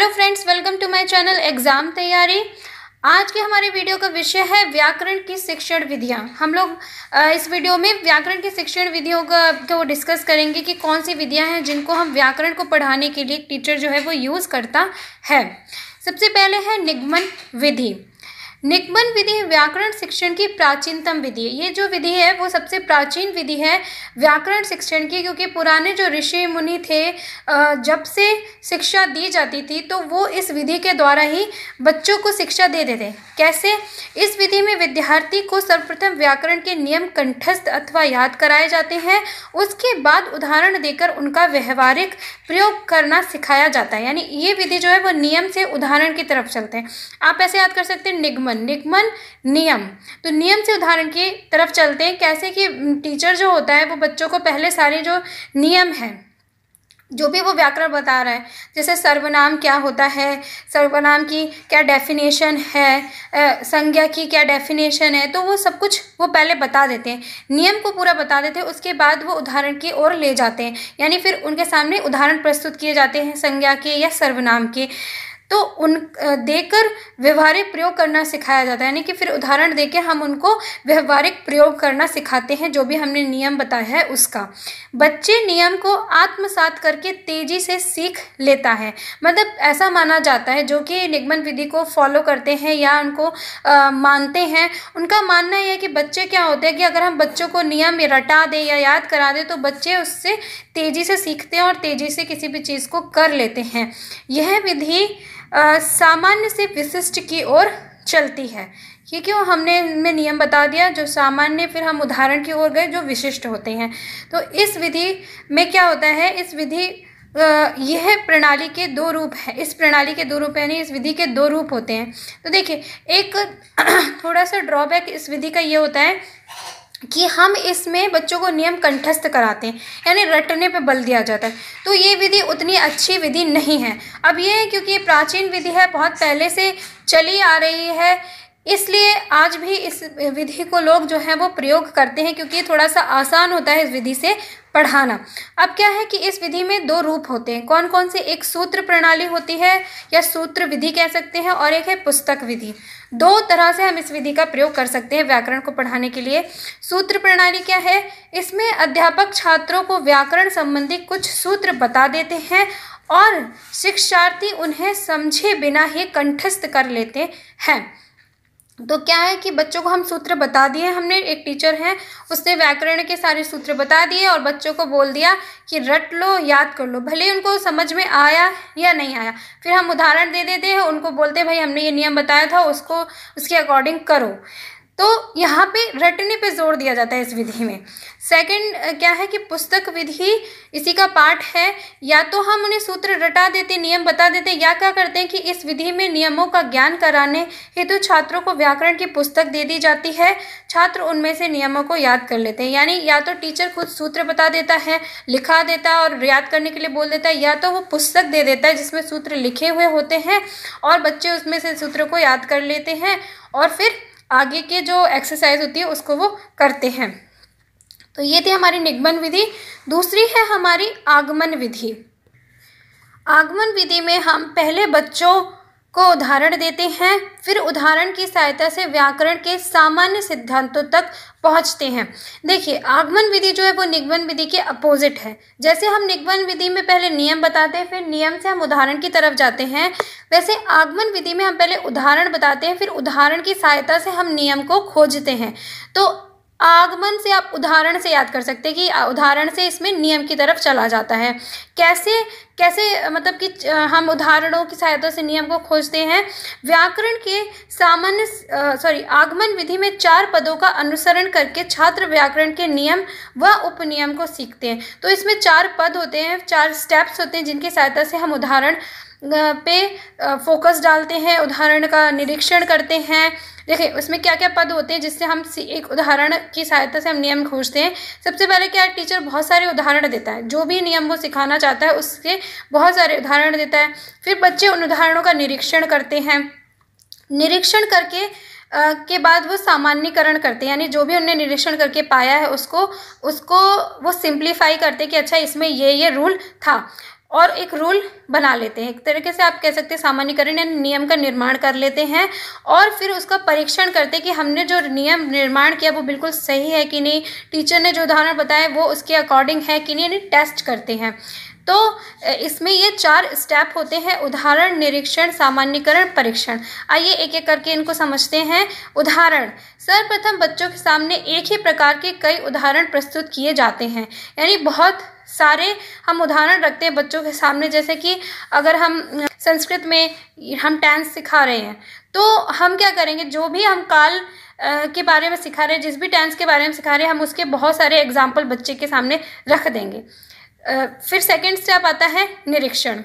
hello friends welcome to my channel exam तैयारी आज के हमारे वीडियो का विषय है व्याकरण की शिक्षण विधियाँ हम लोग इस वीडियो में व्याकरण की शिक्षण विधियों का को डिस्कस करेंगे कि कौन सी विधियाँ हैं जिनको हम व्याकरण को पढ़ाने के लिए टीचर जो है वो यूज़ करता है सबसे पहले है निगमन विधि निगमन विधि व्याकरण शिक्षण की प्राचीनतम विधि ये जो विधि है वो सबसे प्राचीन विधि है व्याकरण शिक्षण की क्योंकि पुराने जो ऋषि मुनि थे जब से शिक्षा दी जाती थी तो वो इस विधि के द्वारा ही बच्चों को शिक्षा दे देते कैसे इस विधि में विद्यार्थी को सर्वप्रथम व्याकरण के नियम कंठस्थ अथवा याद कराए जाते हैं उसके बाद उदाहरण देकर उनका व्यवहारिक प्रयोग करना सिखाया जाता है यानी ये विधि जो है वो नियम से उदाहरण की तरफ चलते हैं आप ऐसे याद कर सकते हैं निगमन निगमन निगमन नियम तो नियम से उदाहरण की तरफ चलते हैं कैसे कि टीचर जो होता है वो बच्चों को पहले सारे जो नियम हैं जो भी वो व्याकरण बता रहा है जैसे सर्वनाम क्या होता है सर्वनाम की क्या डेफिनेशन है संज्ञा की क्या डेफिनेशन है तो वो सब कुछ वो पहले बता देते हैं नियम को पूरा बता देते हैं उसके बाद वो उदाहरण की ओर ले जाते हैं यानी फिर उनके सामने उदाहरण प्रस्तुत किए जाते हैं संज्ञा के या सर्वनाम के तो उन देकर व्यवहारिक प्रयोग करना सिखाया जाता है यानी कि फिर उदाहरण देके हम उनको व्यवहारिक प्रयोग करना सिखाते हैं जो भी हमने नियम बताया है उसका बच्चे नियम को आत्मसात करके तेजी से सीख लेता है मतलब ऐसा माना जाता है जो कि निगमन विधि को फॉलो करते हैं या उनको आ, मानते हैं उनका मानना यह है कि बच्चे क्या होते हैं कि अगर हम बच्चों को नियम रटा दें या याद करा दें तो बच्चे उससे तेज़ी से सीखते हैं और तेज़ी से किसी भी चीज़ को कर लेते हैं यह विधि सामान्य से विशिष्ट की ओर चलती है ये क्यों हमने इनमें नियम बता दिया जो सामान्य फिर हम उदाहरण की ओर गए जो विशिष्ट होते हैं तो इस विधि में क्या होता है इस विधि यह प्रणाली के दो रूप है इस प्रणाली के दो रूप यानी इस विधि के दो रूप होते हैं तो देखिए एक थोड़ा सा ड्रॉबैक इस विधि का ये होता है कि हम इसमें बच्चों को नियम कंठस्थ कराते हैं यानी रटने पे बल दिया जाता है तो ये विधि उतनी अच्छी विधि नहीं है अब ये है क्योंकि ये प्राचीन विधि है बहुत पहले से चली आ रही है इसलिए आज भी इस विधि को लोग जो है वो प्रयोग करते हैं क्योंकि थोड़ा सा आसान होता है इस विधि से पढ़ाना अब क्या है कि इस विधि में दो रूप होते हैं कौन कौन से एक सूत्र प्रणाली होती है या सूत्र विधि कह सकते हैं और एक है पुस्तक विधि दो तरह से हम इस विधि का प्रयोग कर सकते हैं व्याकरण को पढ़ाने के लिए सूत्र प्रणाली क्या है इसमें अध्यापक छात्रों को व्याकरण संबंधी कुछ सूत्र बता देते हैं और शिक्षार्थी उन्हें समझे बिना ही कंठस्थ कर लेते हैं तो क्या है कि बच्चों को हम सूत्र बता दिए हमने एक टीचर हैं उसने व्याकरण के सारे सूत्र बता दिए और बच्चों को बोल दिया कि रट लो याद कर लो भले उनको समझ में आया या नहीं आया फिर हम उदाहरण दे देते हैं उनको बोलते भाई हमने ये नियम बताया था उसको उसके अकॉर्डिंग करो तो यहाँ पे रटने पे जोर दिया जाता है इस विधि में सेकंड क्या है कि पुस्तक विधि इसी का पार्ट है या तो हम उन्हें सूत्र रटा देते नियम बता देते या क्या करते हैं कि इस विधि में नियमों का ज्ञान कराने हेतु तो छात्रों को व्याकरण की पुस्तक दे दी जाती है छात्र उनमें से नियमों को याद कर लेते हैं यानी या तो टीचर खुद सूत्र बता देता है लिखा देता है और याद करने के लिए बोल देता है या तो वो पुस्तक दे देता है जिसमें सूत्र लिखे हुए होते हैं और बच्चे उसमें से सूत्र को याद कर लेते हैं और फिर आगे के जो एक्सरसाइज होती है उसको वो करते हैं तो ये थी हमारी निगमन विधि दूसरी है हमारी आगमन विधि आगमन विधि में हम पहले बच्चों को उदाहरण देते हैं फिर उदाहरण की सहायता से व्याकरण के सामान्य सिद्धांतों तक पहुंचते हैं देखिए आगमन विधि जो है वो निगमन विधि के अपोजिट है जैसे हम निगमन विधि में पहले नियम बताते हैं फिर नियम से हम उदाहरण की तरफ जाते हैं वैसे आगमन विधि में हम पहले उदाहरण बताते हैं फिर उदाहरण की सहायता से हम नियम को खोजते हैं तो आगमन से आप उदाहरण से याद कर सकते हैं कि उदाहरण से इसमें नियम की तरफ चला जाता है कैसे कैसे मतलब कि हम उदाहरणों की सहायता से नियम को खोजते हैं व्याकरण के सामान्य सॉरी आगमन विधि में चार पदों का अनुसरण करके छात्र व्याकरण के नियम व उपनियम को सीखते हैं तो इसमें चार पद होते हैं चार स्टेप्स होते हैं जिनकी सहायता से हम उदाहरण पे फोकस डालते हैं उदाहरण का निरीक्षण करते हैं देखिए उसमें क्या क्या पद होते हैं जिससे हम एक उदाहरण की सहायता से हम नियम खोजते हैं सबसे पहले क्या है टीचर बहुत सारे उदाहरण देता है जो भी नियम वो सिखाना चाहता है उसके बहुत सारे उदाहरण देता है फिर बच्चे उन उदाहरणों का निरीक्षण करते हैं निरीक्षण करके आ, के बाद वो सामान्यकरण करते हैं यानी जो भी उनने निरीक्षण करके पाया है उसको उसको वो सिंप्लीफाई करते कि अच्छा इसमें ये ये रूल था और एक रूल बना लेते हैं एक तरीके से आप कह सकते हैं सामान्यकरण या नियम का निर्माण कर लेते हैं और फिर उसका परीक्षण करते हैं कि हमने जो नियम निर्माण किया वो बिल्कुल सही है कि नहीं टीचर ने जो उदाहरण बताया वो उसके अकॉर्डिंग है कि नहीं यानी टेस्ट करते हैं तो इसमें ये चार स्टेप होते हैं उदाहरण निरीक्षण सामान्यकरण परीक्षण आइए एक एक करके इनको समझते हैं उदाहरण सर्वप्रथम बच्चों के सामने एक ही प्रकार के कई उदाहरण प्रस्तुत किए जाते हैं यानी बहुत सारे हम उदाहरण रखते हैं बच्चों के सामने जैसे कि अगर हम संस्कृत में हम टेंस सिखा रहे हैं तो हम क्या करेंगे जो भी हम काल के बारे में सिखा रहे हैं जिस भी टेंस के बारे में सिखा रहे हैं हम उसके बहुत सारे एग्जाम्पल बच्चे के सामने रख देंगे फिर सेकेंड स्टेप आता है निरीक्षण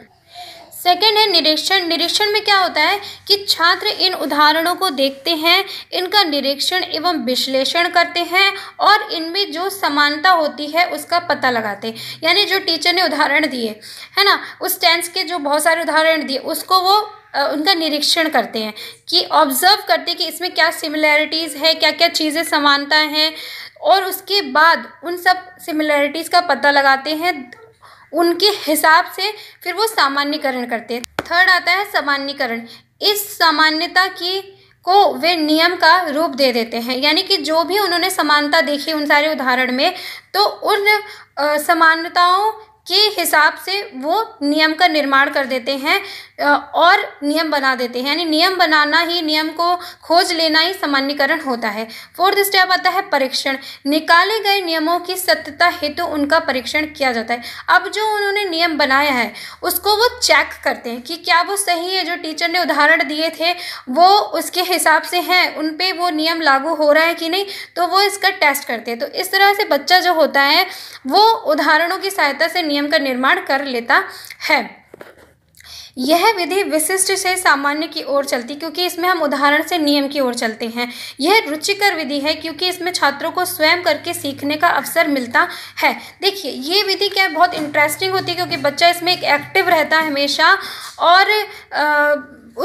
सेकेंड है निरीक्षण निरीक्षण में क्या होता है कि छात्र इन उदाहरणों को देखते हैं इनका निरीक्षण एवं विश्लेषण करते हैं और इनमें जो समानता होती है उसका पता लगाते हैं यानी जो टीचर ने उदाहरण दिए है ना उस टेंस के जो बहुत सारे उदाहरण दिए उसको वो उनका निरीक्षण करते हैं कि ऑब्जर्व करते हैं कि इसमें क्या सिमिलैरिटीज़ है क्या क्या चीज़ें समानता हैं और उसके बाद उन सब सिमिलैरिटीज़ का पता लगाते हैं उनके हिसाब से फिर वो सामान्यकरण करते हैं थर्ड आता है सामान्यकरण इस सामान्यता की को वे नियम का रूप दे देते हैं यानी कि जो भी उन्होंने समानता देखी उन सारे उदाहरण में तो उन समानताओं के हिसाब से वो नियम का निर्माण कर देते हैं और नियम बना देते हैं यानी नियम बनाना ही नियम को खोज लेना ही सामान्यकरण होता है फोर्थ स्टेप आता है परीक्षण निकाले गए नियमों की सत्यता हेतु तो उनका परीक्षण किया जाता है अब जो उन्होंने नियम बनाया है उसको वो चेक करते हैं कि क्या वो सही है जो टीचर ने उदाहरण दिए थे वो उसके हिसाब से हैं उन पर वो नियम लागू हो रहा है कि नहीं तो वो इसका टेस्ट करते हैं तो इस तरह से बच्चा जो होता है वो उदाहरणों की सहायता से नियम का निर्माण कर लेता है यह विधि विशिष्ट से सामान्य की ओर चलती क्योंकि इसमें हम उदाहरण से नियम की ओर चलते हैं यह रुचिकर विधि है क्योंकि इसमें छात्रों को स्वयं करके सीखने का अवसर मिलता है देखिए ये विधि क्या है बहुत इंटरेस्टिंग होती है क्योंकि बच्चा इसमें एक एक्टिव रहता है हमेशा और आ,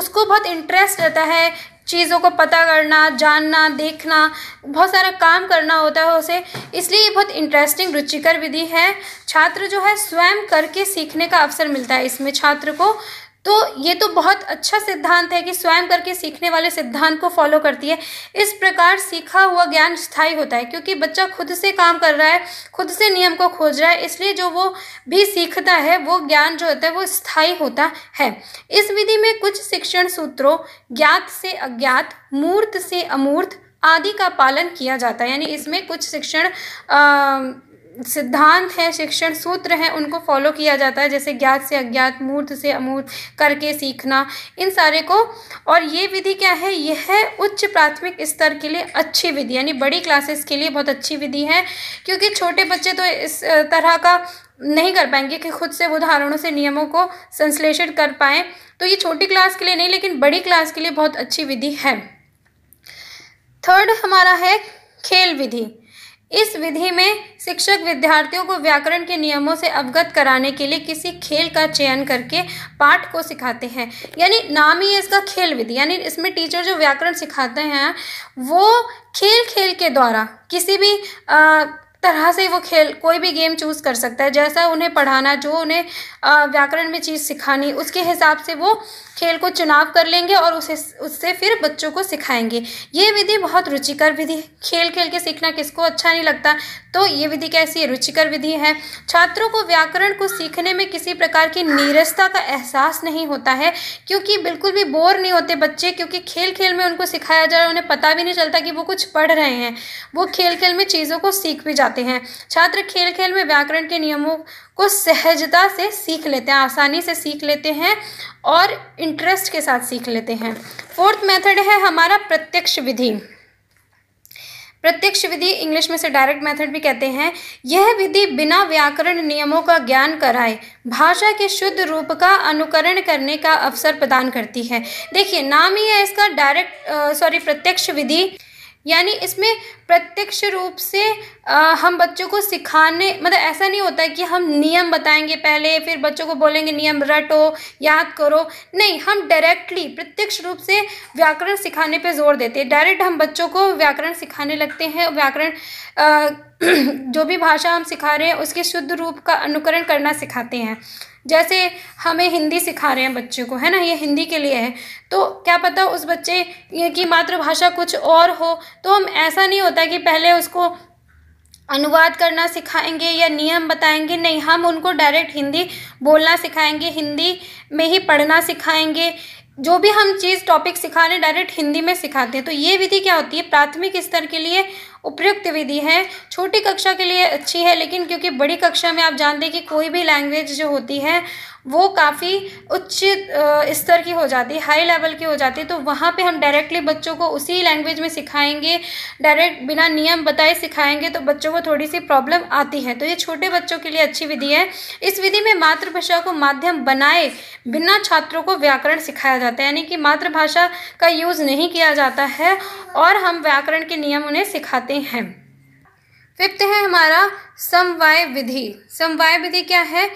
उसको बहुत इंटरेस्ट रहता है चीज़ों को पता करना जानना देखना बहुत सारा काम करना होता है उसे इसलिए ये बहुत इंटरेस्टिंग रुचिकर विधि है छात्र जो है स्वयं करके सीखने का अवसर मिलता है इसमें छात्र को तो ये तो बहुत अच्छा सिद्धांत है कि स्वयं करके सीखने वाले सिद्धांत को फॉलो करती है इस प्रकार सीखा हुआ ज्ञान स्थायी होता है क्योंकि बच्चा खुद से काम कर रहा है खुद से नियम को खोज रहा है इसलिए जो वो भी सीखता है वो ज्ञान जो होता है वो स्थायी होता है इस विधि में कुछ शिक्षण सूत्रों ज्ञात से अज्ञात मूर्त से अमूर्त आदि का पालन किया जाता है यानी इसमें कुछ शिक्षण सिद्धांत हैं शिक्षण सूत्र हैं उनको फॉलो किया जाता है जैसे ज्ञात से अज्ञात मूर्त से अमूर्त करके सीखना इन सारे को और ये विधि क्या है यह उच्च प्राथमिक स्तर के लिए अच्छी विधि यानी बड़ी क्लासेस के लिए बहुत अच्छी विधि है क्योंकि छोटे बच्चे तो इस तरह का नहीं कर पाएंगे कि खुद से उदाहरणों से नियमों को संश्लेषित कर पाएँ तो ये छोटी क्लास के लिए नहीं लेकिन बड़ी क्लास के लिए बहुत अच्छी विधि है थर्ड हमारा है खेल विधि इस विधि में शिक्षक विद्यार्थियों को व्याकरण के नियमों से अवगत कराने के लिए किसी खेल का चयन करके पाठ को सिखाते हैं यानी नाम ही इसका खेल विधि यानी इसमें टीचर जो व्याकरण सिखाते हैं वो खेल खेल के द्वारा किसी भी आ, तरह से वो खेल कोई भी गेम चूज़ कर सकता है जैसा उन्हें पढ़ाना जो उन्हें व्याकरण में चीज़ सिखानी उसके हिसाब से वो खेल को चुनाव कर लेंगे और उसे उससे फिर बच्चों को सिखाएंगे ये विधि बहुत रुचिकर विधि है खेल खेल के सीखना किसको अच्छा नहीं लगता तो ये विधि कैसी है रुचिकर विधि है छात्रों को व्याकरण को सीखने में किसी प्रकार की नीरसता का एहसास नहीं होता है क्योंकि बिल्कुल भी बोर नहीं होते बच्चे क्योंकि खेल खेल में उनको सिखाया जा रहा है उन्हें पता भी नहीं चलता कि वो कुछ पढ़ रहे हैं वो खेल खेल में चीज़ों को सीख भी जाते जाते हैं छात्र खेल खेल में व्याकरण के नियमों को सहजता से सीख लेते हैं आसानी से सीख लेते हैं और इंटरेस्ट के साथ सीख लेते हैं फोर्थ मेथड है हमारा प्रत्यक्ष विधि प्रत्यक्ष विधि इंग्लिश में से डायरेक्ट मेथड भी कहते हैं यह विधि बिना व्याकरण नियमों का ज्ञान कराए भाषा के शुद्ध रूप का अनुकरण करने का अवसर प्रदान करती है देखिए नाम ही है इसका डायरेक्ट सॉरी प्रत्यक्ष विधि यानी इसमें प्रत्यक्ष रूप से आ, हम बच्चों को सिखाने मतलब ऐसा नहीं होता कि हम नियम बताएंगे पहले फिर बच्चों को बोलेंगे नियम रटो याद करो नहीं हम डायरेक्टली प्रत्यक्ष रूप से व्याकरण सिखाने पर जोर देते हैं डायरेक्ट हम बच्चों को व्याकरण सिखाने लगते हैं व्याकरण जो भी भाषा हम सिखा रहे हैं उसके शुद्ध रूप का अनुकरण करना सिखाते हैं जैसे हमें हिंदी सिखा रहे हैं बच्चे को है ना ये हिंदी के लिए है तो क्या पता उस बच्चे की मातृभाषा कुछ और हो तो हम ऐसा नहीं होता कि पहले उसको अनुवाद करना सिखाएंगे या नियम बताएंगे नहीं हम उनको डायरेक्ट हिंदी बोलना सिखाएंगे हिंदी में ही पढ़ना सिखाएंगे जो भी हम चीज़ टॉपिक सिखा रहे हैं डायरेक्ट हिंदी में सिखाते हैं तो ये विधि क्या होती है प्राथमिक स्तर के लिए उपयुक्त विधि है छोटी कक्षा के लिए अच्छी है लेकिन क्योंकि बड़ी कक्षा में आप जानते हैं कि कोई भी लैंग्वेज जो होती है वो काफ़ी उच्च स्तर की हो जाती है हाई लेवल की हो जाती है तो वहाँ पे हम डायरेक्टली बच्चों को उसी लैंग्वेज में सिखाएंगे डायरेक्ट बिना नियम बताए सिखाएंगे तो बच्चों को थोड़ी सी प्रॉब्लम आती है तो ये छोटे बच्चों के लिए अच्छी विधि है इस विधि में मातृभाषा को माध्यम बनाए बिना छात्रों को व्याकरण सिखाया जाता है यानी कि मातृभाषा का यूज़ नहीं किया जाता है और हम व्याकरण के नियम उन्हें सिखाते जाते हैं फिफ्थ है हमारा समवाय विधि समवाय विधि क्या है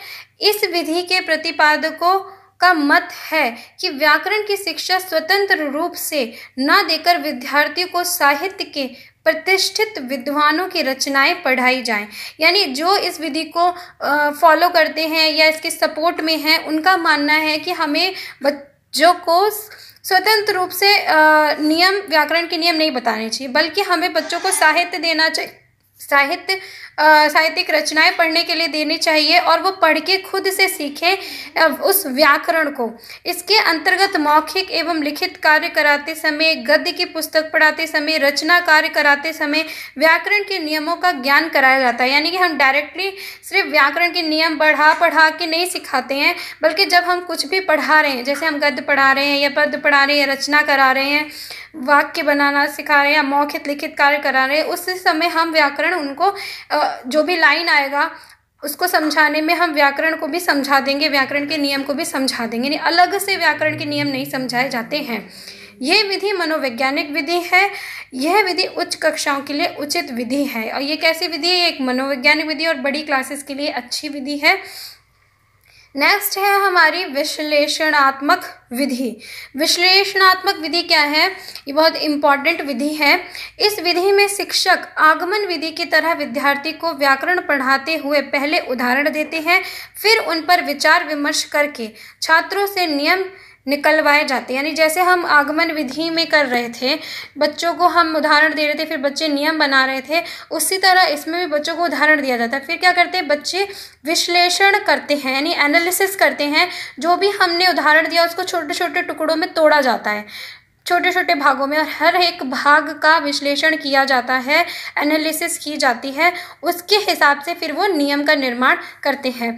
इस विधि के प्रतिपादकों का मत है कि व्याकरण की शिक्षा स्वतंत्र रूप से न देकर विद्यार्थियों को साहित्य के प्रतिष्ठित विद्वानों की रचनाएं पढ़ाई जाएं यानी जो इस विधि को फॉलो करते हैं या इसके सपोर्ट में हैं उनका मानना है कि हमें बच्चों को स्वतंत्र रूप से नियम व्याकरण के नियम नहीं बताने चाहिए बल्कि हमें बच्चों को साहित्य देना चाहिए साहित्य साहित्यिक रचनाएं पढ़ने के लिए देनी चाहिए और वो पढ़ के खुद से सीखें उस व्याकरण को इसके अंतर्गत मौखिक एवं लिखित कार्य कराते समय गद्य की पुस्तक पढ़ाते समय रचना कार्य कराते समय व्याकरण के नियमों का ज्ञान कराया जाता है यानी कि हम डायरेक्टली सिर्फ व्याकरण के नियम बढ़ा पढ़ा के नहीं सिखाते हैं बल्कि जब हम कुछ भी पढ़ा रहे हैं जैसे हम गद्य पढ़ा रहे हैं या पद्य पढ़ा रहे हैं या रचना करा रहे हैं वाक्य बनाना सिखा रहे हैं या मौखित लिखित कार्य करा रहे हैं उस समय हम व्याकरण उनको जो भी लाइन आएगा उसको समझाने में हम व्याकरण को भी समझा देंगे व्याकरण के नियम को भी समझा देंगे यानी अलग से व्याकरण के नियम नहीं समझाए जाते हैं यह विधि मनोवैज्ञानिक विधि है यह विधि उच्च कक्षाओं के लिए उचित विधि है और ये कैसी विधि है एक मनोवैज्ञानिक विधि और बड़ी क्लासेस के लिए अच्छी विधि है नेक्स्ट है हमारी विश्लेषणात्मक विधि विश्लेषणात्मक विधि क्या है ये बहुत इंपॉर्टेंट विधि है इस विधि में शिक्षक आगमन विधि की तरह विद्यार्थी को व्याकरण पढ़ाते हुए पहले उदाहरण देते हैं फिर उन पर विचार विमर्श करके छात्रों से नियम निकलवाए जाते हैं यानी जैसे हम आगमन विधि में कर रहे थे बच्चों को हम उदाहरण दे रहे थे फिर बच्चे नियम बना रहे थे उसी तरह इसमें भी बच्चों को उदाहरण दिया जाता है फिर क्या करते हैं बच्चे विश्लेषण करते हैं यानी एनालिसिस करते हैं जो भी हमने उदाहरण दिया उसको छोटे छोटे टुकड़ों में तोड़ा जाता है छोटे छोटे भागों में और हर एक भाग का विश्लेषण किया जाता है एनालिसिस की जाती है उसके हिसाब से फिर वो नियम का निर्माण करते हैं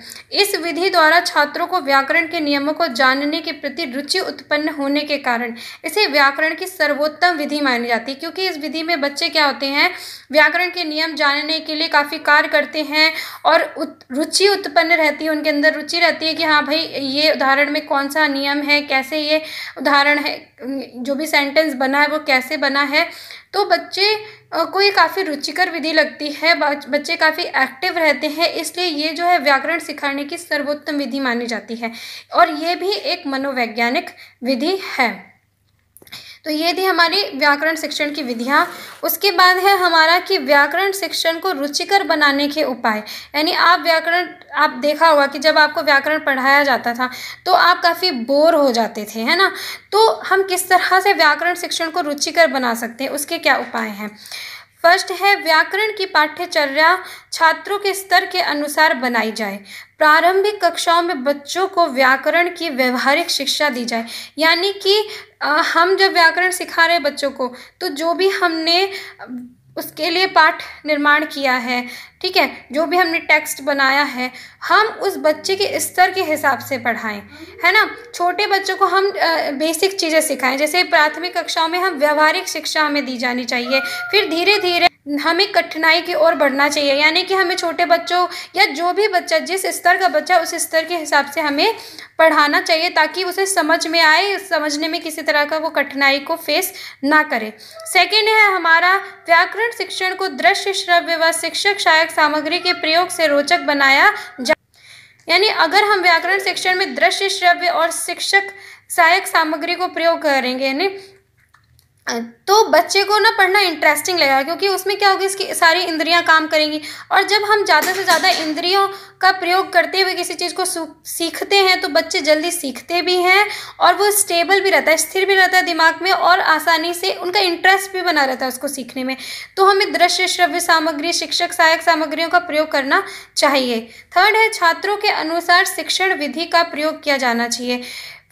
इस विधि द्वारा छात्रों को व्याकरण के नियमों को जानने के प्रति रुचि उत्पन्न होने के कारण इसे व्याकरण की सर्वोत्तम विधि मानी जाती है क्योंकि इस विधि में बच्चे क्या होते हैं व्याकरण के नियम जानने के लिए काफ़ी कार्य करते हैं और उत, रुचि उत्पन्न रहती है उनके अंदर रुचि रहती है कि हाँ भाई ये उदाहरण में कौन सा नियम है कैसे ये उदाहरण है जो भी सेंटेंस बना है वो कैसे बना है तो बच्चे को ये काफ़ी रुचिकर विधि लगती है बच्चे काफ़ी एक्टिव रहते हैं इसलिए ये जो है व्याकरण सिखाने की सर्वोत्तम विधि मानी जाती है और ये भी एक मनोवैज्ञानिक विधि है तो ये थी हमारी व्याकरण शिक्षण की विधियाँ उसके बाद है हमारा कि व्याकरण शिक्षण को रुचिकर बनाने के उपाय यानी आप व्याकरण आप देखा होगा कि जब आपको व्याकरण पढ़ाया जाता था तो आप काफ़ी बोर हो जाते थे है ना तो हम किस तरह से व्याकरण शिक्षण को रुचिकर बना सकते हैं उसके क्या उपाय हैं स्पष्ट है व्याकरण की पाठ्यचर्या छात्रों के स्तर के अनुसार बनाई जाए प्रारंभिक कक्षाओं में बच्चों को व्याकरण की व्यवहारिक शिक्षा दी जाए यानी कि हम जब व्याकरण सिखा रहे बच्चों को तो जो भी हमने उसके लिए पाठ निर्माण किया है ठीक है जो भी हमने टेक्स्ट बनाया है हम उस बच्चे के स्तर के हिसाब से पढ़ाएं है ना छोटे बच्चों को हम बेसिक चीज़ें सिखाएं जैसे प्राथमिक कक्षाओं में हम व्यवहारिक शिक्षा हमें दी जानी चाहिए फिर धीरे धीरे हमें कठिनाई की ओर बढ़ना चाहिए यानी कि हमें छोटे बच्चों या जो भी बच्चा जिस स्तर का बच्चा उस स्तर के हिसाब से हमें पढ़ाना चाहिए ताकि उसे समझ में आए समझने में किसी तरह का वो कठिनाई को फेस ना करे सेकेंड है हमारा व्याकरण शिक्षण को दृश्य श्रव्य व शिक्षक सहायक सामग्री के प्रयोग से रोचक बनाया जा यानी अगर हम व्याकरण शिक्षण में दृश्य श्रव्य और शिक्षक सहायक सामग्री को प्रयोग करेंगे यानी तो बच्चे को ना पढ़ना इंटरेस्टिंग लगेगा क्योंकि उसमें क्या होगी इसकी सारी इंद्रियां काम करेंगी और जब हम ज़्यादा से ज़्यादा इंद्रियों का प्रयोग करते हुए किसी चीज़ को सीखते हैं तो बच्चे जल्दी सीखते भी हैं और वो स्टेबल भी रहता है स्थिर भी रहता है दिमाग में और आसानी से उनका इंटरेस्ट भी बना रहता है उसको सीखने में तो हमें दृश्य श्रव्य सामग्री शिक्षक सहायक सामग्रियों का प्रयोग करना चाहिए थर्ड है छात्रों के अनुसार शिक्षण विधि का प्रयोग किया जाना चाहिए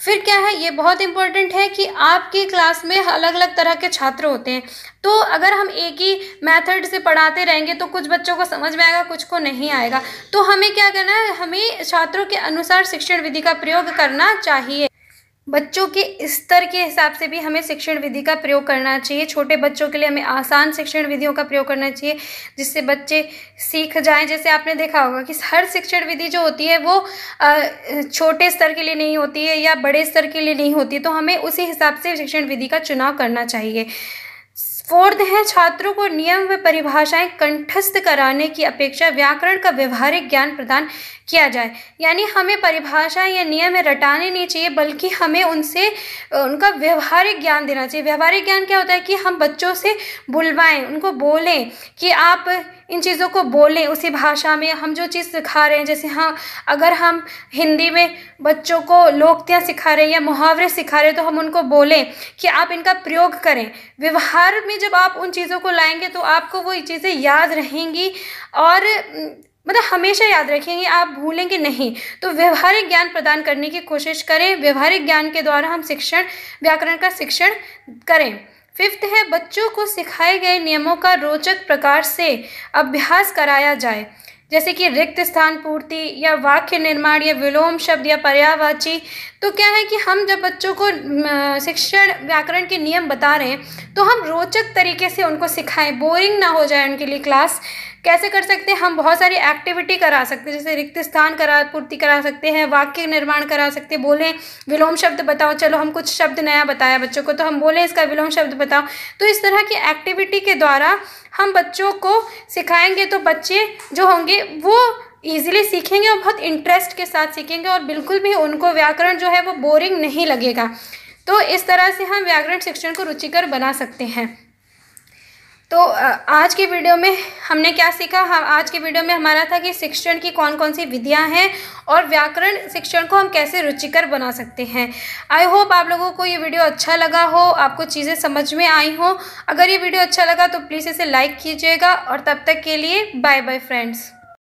फिर क्या है ये बहुत इंपॉर्टेंट है कि आपकी क्लास में अलग अलग तरह के छात्र होते हैं तो अगर हम एक ही मेथड से पढ़ाते रहेंगे तो कुछ बच्चों को समझ में आएगा कुछ को नहीं आएगा तो हमें क्या करना है हमें छात्रों के अनुसार शिक्षण विधि का प्रयोग करना चाहिए बच्चों के स्तर के हिसाब से भी हमें शिक्षण विधि का प्रयोग करना चाहिए छोटे बच्चों के लिए हमें आसान शिक्षण विधियों का प्रयोग करना चाहिए जिससे बच्चे सीख जाएं जैसे आपने देखा होगा कि हर शिक्षण विधि जो होती है वो छोटे स्तर के लिए नहीं होती है या बड़े स्तर के लिए नहीं होती तो हमें उसी हिसाब से शिक्षण विधि का चुनाव करना चाहिए फोर्थ है छात्रों को नियम व परिभाषाएं कंठस्थ कराने की अपेक्षा व्याकरण का व्यवहारिक ज्ञान प्रदान किया जाए यानी हमें परिभाषाएं या नियम रटाने नहीं चाहिए बल्कि हमें उनसे उनका व्यवहारिक ज्ञान देना चाहिए व्यवहारिक ज्ञान क्या होता है कि हम बच्चों से बुलवाएं उनको बोलें कि आप इन चीज़ों को बोलें उसी भाषा में हम जो चीज़ सिखा रहे हैं जैसे हाँ अगर हम हिंदी में बच्चों को लोकत्या सिखा रहे हैं या मुहावरे सिखा रहे हैं तो हम उनको बोलें कि आप इनका प्रयोग करें व्यवहार में जब आप उन चीज़ों को लाएंगे तो आपको वो चीज़ें याद रहेंगी और मतलब हमेशा याद रखेंगे आप भूलेंगे नहीं तो व्यवहारिक ज्ञान प्रदान करने की कोशिश करें व्यवहारिक ज्ञान के द्वारा हम शिक्षण व्याकरण का शिक्षण करें फिफ्थ है बच्चों को सिखाए गए नियमों का रोचक प्रकार से अभ्यास कराया जाए जैसे कि रिक्त स्थान पूर्ति या वाक्य निर्माण या विलोम शब्द या पर्यावाची तो क्या है कि हम जब बच्चों को शिक्षण व्याकरण के नियम बता रहे हैं तो हम रोचक तरीके से उनको सिखाएं बोरिंग ना हो जाए उनके लिए क्लास कैसे कर सकते हैं हम बहुत सारी एक्टिविटी करा सकते हैं जैसे रिक्त स्थान करा पूर्ति करा सकते हैं वाक्य निर्माण करा सकते हैं बोलें विलोम शब्द बताओ चलो हम कुछ शब्द नया बताया बच्चों को तो हम बोलें इसका विलोम शब्द बताओ तो इस तरह की एक्टिविटी के द्वारा हम बच्चों को सिखाएंगे तो बच्चे जो होंगे वो ईजिली सीखेंगे और बहुत इंटरेस्ट के साथ सीखेंगे और बिल्कुल भी उनको व्याकरण जो है वो बोरिंग नहीं लगेगा तो इस तरह से हम व्याकरण शिक्षण को रुचिकर बना सकते हैं तो आज की वीडियो में हमने क्या सीखा आज की वीडियो में हमारा था कि शिक्षण की कौन कौन सी विधियाँ हैं और व्याकरण शिक्षण को हम कैसे रुचिकर बना सकते हैं आई होप आप लोगों को ये वीडियो अच्छा लगा हो आपको चीज़ें समझ में आई हो अगर ये वीडियो अच्छा लगा तो प्लीज़ इसे लाइक कीजिएगा और तब तक के लिए बाय बाय फ्रेंड्स